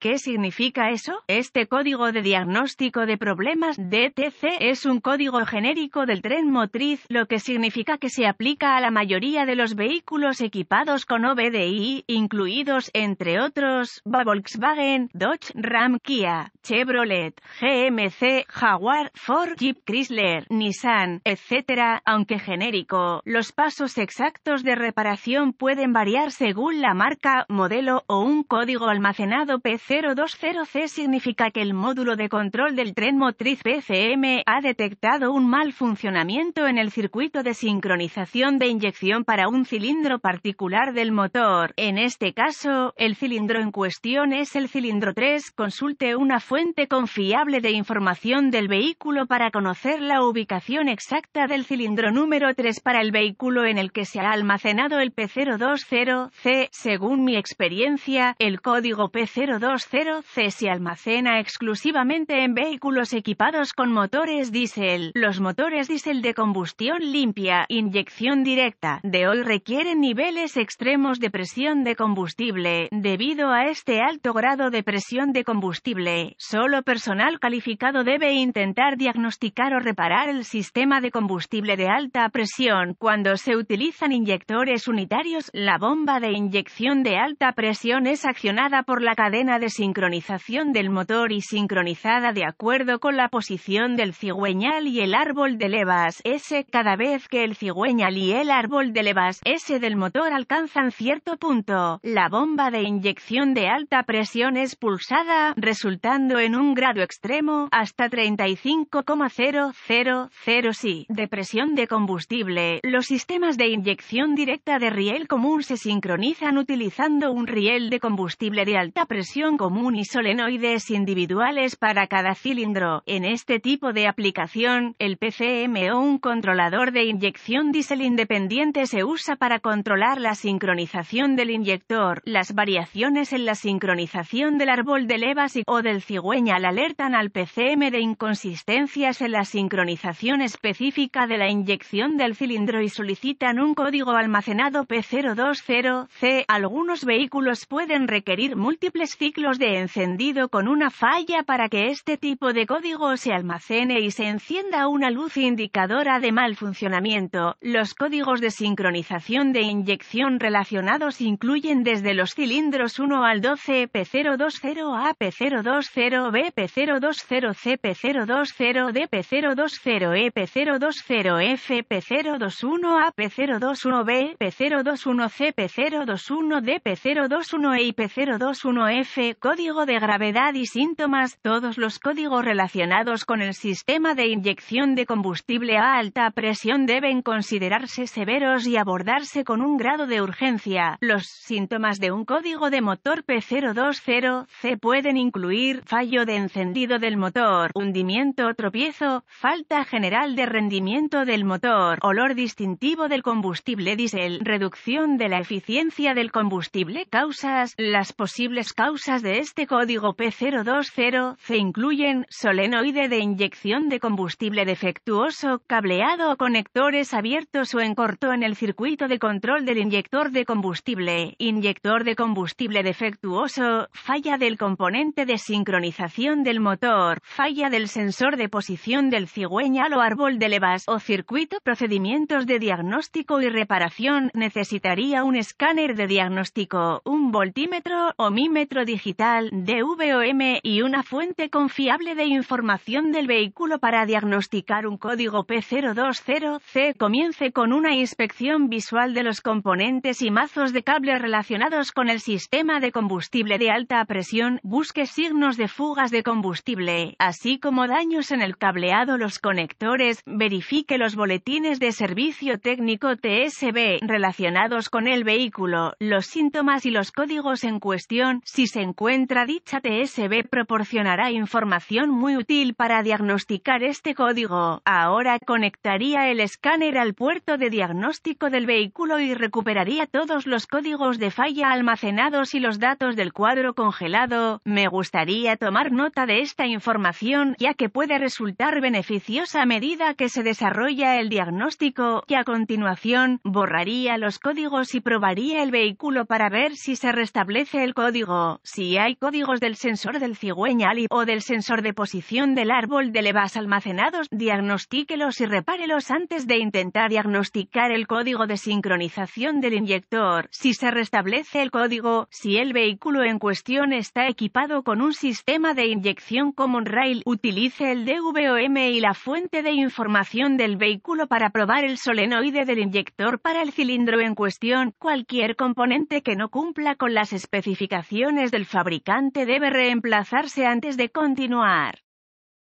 ¿Qué significa eso? Este código de diagnóstico de problemas DTC es un código genérico del tren motriz, lo que significa que se aplica a la mayoría de los vehículos equipados con OBDI, incluidos, entre otros, Volkswagen, Dodge, Ram, Kia, Chevrolet, GMC, Jaguar, Ford, Jeep Chrysler, Nissan, etc. Aunque genérico, los pasos exactos de reparación pueden variar según la marca, modelo o un código almacenado PC p 020C significa que el módulo de control del tren motriz PCM ha detectado un mal funcionamiento en el circuito de sincronización de inyección para un cilindro particular del motor. En este caso, el cilindro en cuestión es el cilindro 3. Consulte una fuente confiable de información del vehículo para conocer la ubicación exacta del cilindro número 3 para el vehículo en el que se ha almacenado el P020C. Según mi experiencia, el código P020 0C se almacena exclusivamente en vehículos equipados con motores diésel. Los motores diésel de combustión limpia, inyección directa, de hoy requieren niveles extremos de presión de combustible. Debido a este alto grado de presión de combustible, solo personal calificado debe intentar diagnosticar o reparar el sistema de combustible de alta presión cuando se utilizan inyectores unitarios. La bomba de inyección de alta presión es accionada por la cadena de sincronización del motor y sincronizada de acuerdo con la posición del cigüeñal y el árbol de levas S. Cada vez que el cigüeñal y el árbol de levas S del motor alcanzan cierto punto, la bomba de inyección de alta presión es pulsada, resultando en un grado extremo hasta 35,000 Si de presión de combustible. Los sistemas de inyección directa de riel común se sincronizan utilizando un riel de combustible de alta presión común y solenoides individuales para cada cilindro. En este tipo de aplicación, el PCM o un controlador de inyección diésel independiente se usa para controlar la sincronización del inyector. Las variaciones en la sincronización del árbol de levas o del cigüeñal alertan al PCM de inconsistencias en la sincronización específica de la inyección del cilindro y solicitan un código almacenado P020C. Algunos vehículos pueden requerir múltiples ciclos de encendido con una falla para que este tipo de código se almacene y se encienda una luz indicadora de mal funcionamiento. Los códigos de sincronización de inyección relacionados incluyen desde los cilindros 1 al 12 P020A, P020B, P020C, P020D, P020E, P020F, P021A, P021B, P021C, P021D, P021E y P021F código de gravedad y síntomas, todos los códigos relacionados con el sistema de inyección de combustible a alta presión deben considerarse severos y abordarse con un grado de urgencia. Los síntomas de un código de motor P020C pueden incluir fallo de encendido del motor, hundimiento, tropiezo, falta general de rendimiento del motor, olor distintivo del combustible diésel, reducción de la eficiencia del combustible, causas, las posibles causas de este código P020 se incluyen solenoide de inyección de combustible defectuoso, cableado o conectores abiertos o en corto en el circuito de control del inyector de combustible, inyector de combustible defectuoso, falla del componente de sincronización del motor, falla del sensor de posición del cigüeñal o árbol de levas o circuito procedimientos de diagnóstico y reparación necesitaría un escáner de diagnóstico, un voltímetro o mímetro digital DVOM y una fuente confiable de información del vehículo para diagnosticar un código P020C. Comience con una inspección visual de los componentes y mazos de cable relacionados con el sistema de combustible de alta presión. Busque signos de fugas de combustible, así como daños en el cableado, los conectores. Verifique los boletines de servicio técnico TSB relacionados con el vehículo, los síntomas y los códigos en cuestión si se encuentran encuentra dicha TSB proporcionará información muy útil para diagnosticar este código. Ahora conectaría el escáner al puerto de diagnóstico del vehículo y recuperaría todos los códigos de falla almacenados y los datos del cuadro congelado. Me gustaría tomar nota de esta información ya que puede resultar beneficiosa a medida que se desarrolla el diagnóstico y a continuación borraría los códigos y probaría el vehículo para ver si se restablece el código. Si si hay códigos del sensor del cigüeñal y, o del sensor de posición del árbol de levas almacenados, diagnostíquelos y repárelos antes de intentar diagnosticar el código de sincronización del inyector. Si se restablece el código, si el vehículo en cuestión está equipado con un sistema de inyección Common Rail, utilice el DVOM y la fuente de información del vehículo para probar el solenoide del inyector para el cilindro en cuestión. Cualquier componente que no cumpla con las especificaciones del fabricante fabricante debe reemplazarse antes de continuar.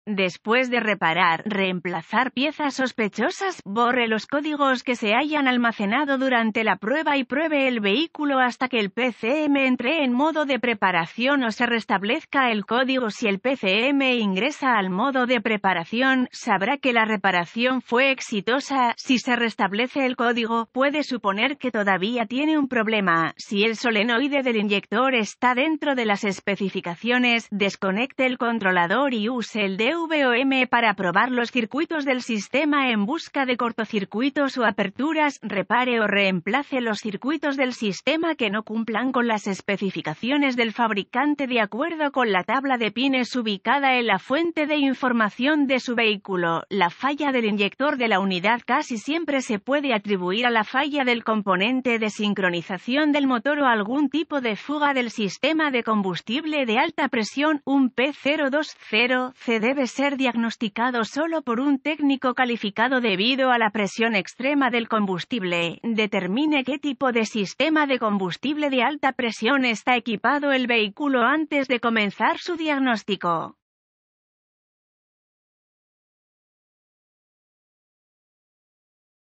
Después de reparar, reemplazar piezas sospechosas, borre los códigos que se hayan almacenado durante la prueba y pruebe el vehículo hasta que el PCM entre en modo de preparación o se restablezca el código. Si el PCM ingresa al modo de preparación, sabrá que la reparación fue exitosa. Si se restablece el código, puede suponer que todavía tiene un problema. Si el solenoide del inyector está dentro de las especificaciones, desconecte el controlador y use el de. VOM para probar los circuitos del sistema en busca de cortocircuitos o aperturas, repare o reemplace los circuitos del sistema que no cumplan con las especificaciones del fabricante de acuerdo con la tabla de pines ubicada en la fuente de información de su vehículo. La falla del inyector de la unidad casi siempre se puede atribuir a la falla del componente de sincronización del motor o algún tipo de fuga del sistema de combustible de alta presión. Un P020 C debe ser diagnosticado solo por un técnico calificado debido a la presión extrema del combustible. Determine qué tipo de sistema de combustible de alta presión está equipado el vehículo antes de comenzar su diagnóstico.